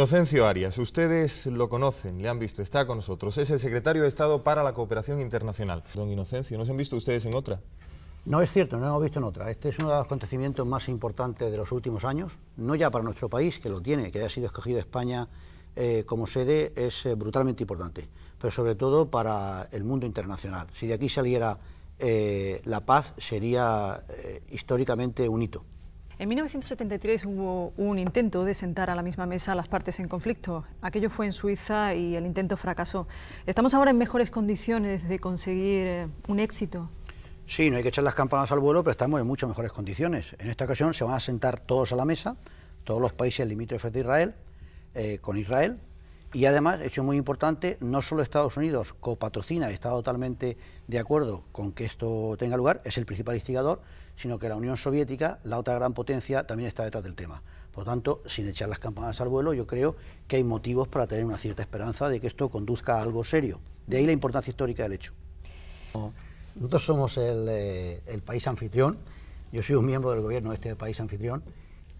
Inocencio Arias, ustedes lo conocen, le han visto, está con nosotros. Es el secretario de Estado para la Cooperación Internacional. Don Inocencio, ¿no se han visto ustedes en otra? No es cierto, no hemos visto en otra. Este es uno de los acontecimientos más importantes de los últimos años, no ya para nuestro país, que lo tiene, que haya sido escogido España eh, como sede, es eh, brutalmente importante, pero sobre todo para el mundo internacional. Si de aquí saliera eh, la paz, sería históricamente un hito. En 1973 hubo un intento de sentar a la misma mesa las partes en conflicto. Aquello fue en Suiza y el intento fracasó. ¿Estamos ahora en mejores condiciones de conseguir eh, un éxito? Sí, no hay que echar las campanas al vuelo, pero estamos en muchas mejores condiciones. En esta ocasión se van a sentar todos a la mesa, todos los países limítrofes de Israel, eh, con Israel, y además, hecho muy importante, no solo Estados Unidos copatrocina, está totalmente de acuerdo con que esto tenga lugar, es el principal instigador, sino que la Unión Soviética, la otra gran potencia, también está detrás del tema. Por lo tanto, sin echar las campanas al vuelo, yo creo que hay motivos para tener una cierta esperanza de que esto conduzca a algo serio. De ahí la importancia histórica del hecho. Nosotros somos el eh, país anfitrión, yo soy un miembro del gobierno de este país anfitrión,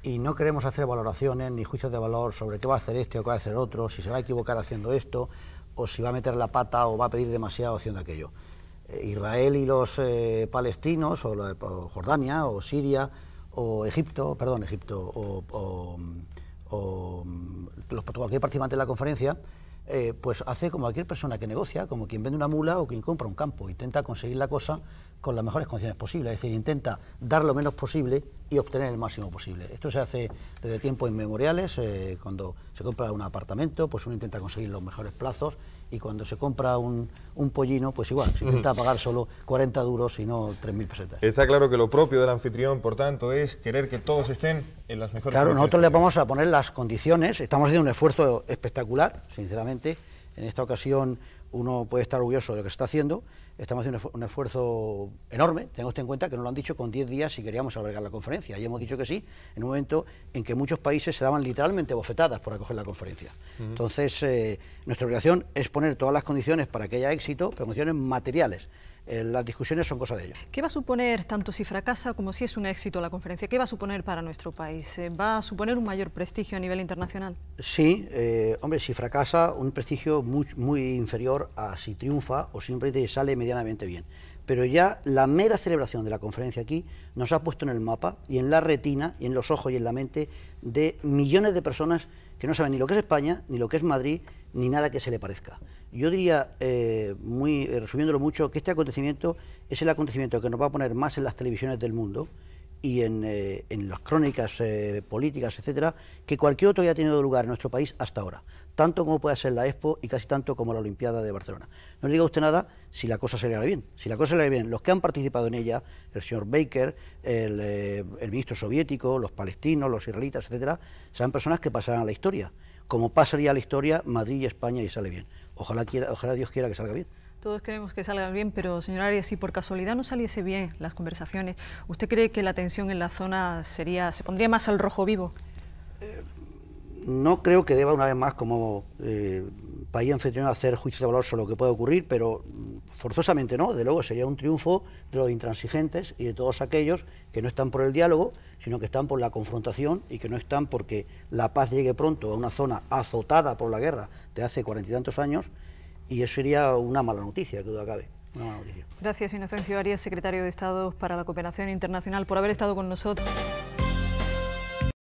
y no queremos hacer valoraciones ni juicios de valor sobre qué va a hacer este o qué va a hacer otro, si se va a equivocar haciendo esto, o si va a meter la pata o va a pedir demasiado haciendo aquello. Eh, Israel y los eh, palestinos, o, Jordania, o Siria, o Egipto, perdón, Egipto, o, los, cualquier participante de la conferencia, eh, pues hace como cualquier persona que negocia, como quien vende una mula o quien compra un campo, intenta conseguir la cosa con las mejores condiciones posibles, es decir, intenta dar lo menos posible y obtener el máximo posible. Esto se hace desde tiempos inmemoriales, eh, cuando se compra un apartamento, pues uno intenta conseguir los mejores plazos y cuando se compra un, un pollino, pues igual, se intenta pagar solo 40 duros y no 3.000 pesetas. Está claro que lo propio del anfitrión, por tanto, es querer que todos estén en las mejores condiciones. Claro, nosotros le vamos a poner las condiciones, estamos haciendo un esfuerzo espectacular, sinceramente, en esta ocasión uno puede estar orgulloso de lo que se está haciendo, estamos haciendo un esfuerzo enorme, ...tengo usted en cuenta que no lo han dicho con 10 días si queríamos albergar la conferencia, y hemos dicho que sí, en un momento en que muchos países se daban literalmente bofetadas por acoger la conferencia. Entonces, eh, nuestra obligación es poner todas las condiciones para que haya éxito, pero condiciones materiales. Eh, las discusiones son cosa de ellos. ¿Qué va a suponer, tanto si fracasa como si es un éxito la conferencia, qué va a suponer para nuestro país? Eh, ¿Va a suponer un mayor prestigio a nivel internacional? Sí, hombre, si fracasa, un prestigio muy, inferior a si triunfa o simplemente sale mediante bien. Pero ya la mera celebración de la conferencia aquí nos ha puesto en el mapa y en la retina y en los ojos y en la mente de millones de personas que no saben ni lo que es España, ni lo que es Madrid, ni nada que se le parezca. Yo diría, eh, muy eh, resumiéndolo mucho, que este acontecimiento es el acontecimiento que nos va a poner más en las televisiones del mundo, y eh, en, las crónicas eh, políticas, etcétera, que cualquier otro haya ha tenido lugar en nuestro país hasta ahora, tanto como puede ser la Expo y casi tanto como la Olimpiada de Barcelona. No le diga usted nada si la cosa se le bien. Si la cosa se le bien, los que han participado en ella, el señor Baker, eh, el, ministro soviético, los palestinos, los israelitas, etcétera, serán personas que pasarán a la historia. Como pasaría a la historia Madrid y España y sale bien. Ojalá, ojalá Dios quiera que salga bien. Todos queremos que salgan bien, pero señor Arias, si por casualidad no saliese bien las conversaciones, ¿usted cree que la tensión en la zona sería, se pondría más al rojo vivo? Eh, no creo que deba una vez más como eh, país anfitrión hacer juicio de valor sobre lo que puede ocurrir, pero mm, forzosamente no, de luego sería un triunfo de los intransigentes y de todos aquellos que no están por el diálogo, sino que están por la confrontación y que no están porque la paz llegue pronto a una zona azotada por la guerra de hace cuarenta y tantos años y eso sería una mala noticia, que duda cabe. Gracias, Inocencio Arias, secretario de Estado para la Cooperación Internacional, por haber estado con nosotros.